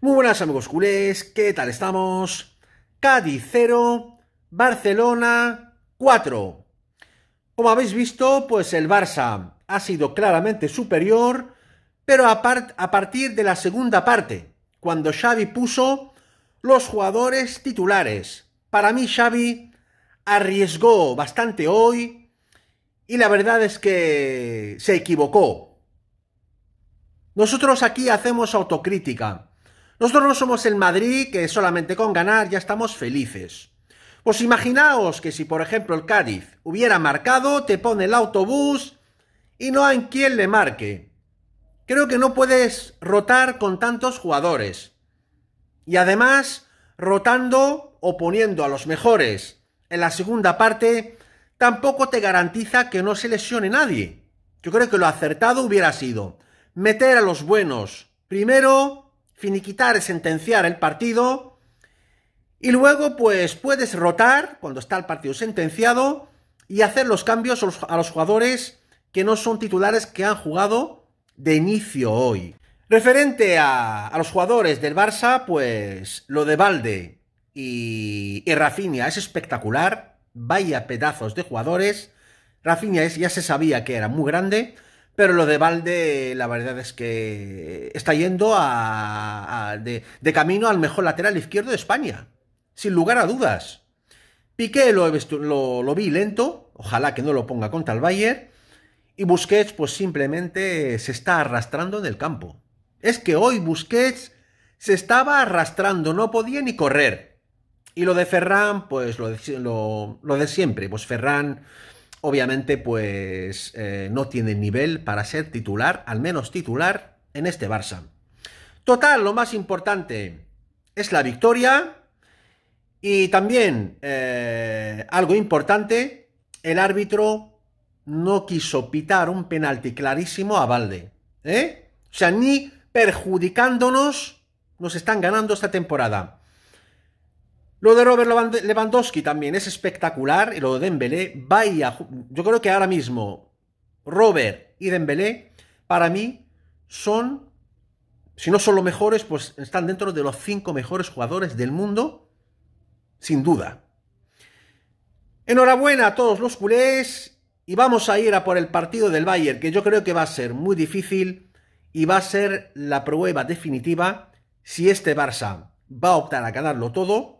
Muy buenas amigos culés, ¿qué tal estamos? Cádiz 0, Barcelona 4. Como habéis visto, pues el Barça ha sido claramente superior, pero a, a partir de la segunda parte, cuando Xavi puso los jugadores titulares. Para mí Xavi arriesgó bastante hoy y la verdad es que se equivocó nosotros aquí hacemos autocrítica. Nosotros no somos el Madrid que solamente con ganar ya estamos felices. Pues imaginaos que si por ejemplo el Cádiz hubiera marcado, te pone el autobús y no hay quien le marque. Creo que no puedes rotar con tantos jugadores. Y además, rotando o poniendo a los mejores en la segunda parte, tampoco te garantiza que no se lesione nadie. Yo creo que lo acertado hubiera sido meter a los buenos. Primero, finiquitar y sentenciar el partido. Y luego, pues puedes rotar cuando está el partido sentenciado y hacer los cambios a los jugadores que no son titulares que han jugado de inicio hoy. Referente a, los jugadores del Barça, pues lo de Valde y, Rafinha es espectacular. Vaya pedazos de jugadores. Rafinha es, ya se sabía que era muy grande. Pero lo de Valde, la verdad es que está yendo de, camino al mejor lateral izquierdo de España, sin lugar a dudas. Piqué lo, lo, vi lento, ojalá que no lo ponga contra el Bayern. Y Busquets, pues simplemente se está arrastrando en el campo. Es que hoy Busquets se estaba arrastrando, no podía ni correr. Y lo de Ferran, pues lo de, lo de siempre. Pues Ferran obviamente pues eh, no tiene nivel para ser titular, al menos titular, en este Barça. Total, lo más importante es la victoria y también eh, algo importante, el árbitro no quiso pitar un penalti clarísimo a Valde. ¿eh? O sea, ni perjudicándonos nos están ganando esta temporada. Lo de Robert Lewandowski también es espectacular, y lo de Dembélé, vaya, yo creo que ahora mismo Robert y Dembélé para mí son, si no son los mejores, pues están dentro de los cinco mejores jugadores del mundo, sin duda. Enhorabuena a todos los culés y vamos a ir a por el partido del Bayern, que yo creo que va a ser muy difícil y va a ser la prueba definitiva si este Barça va a optar a ganarlo todo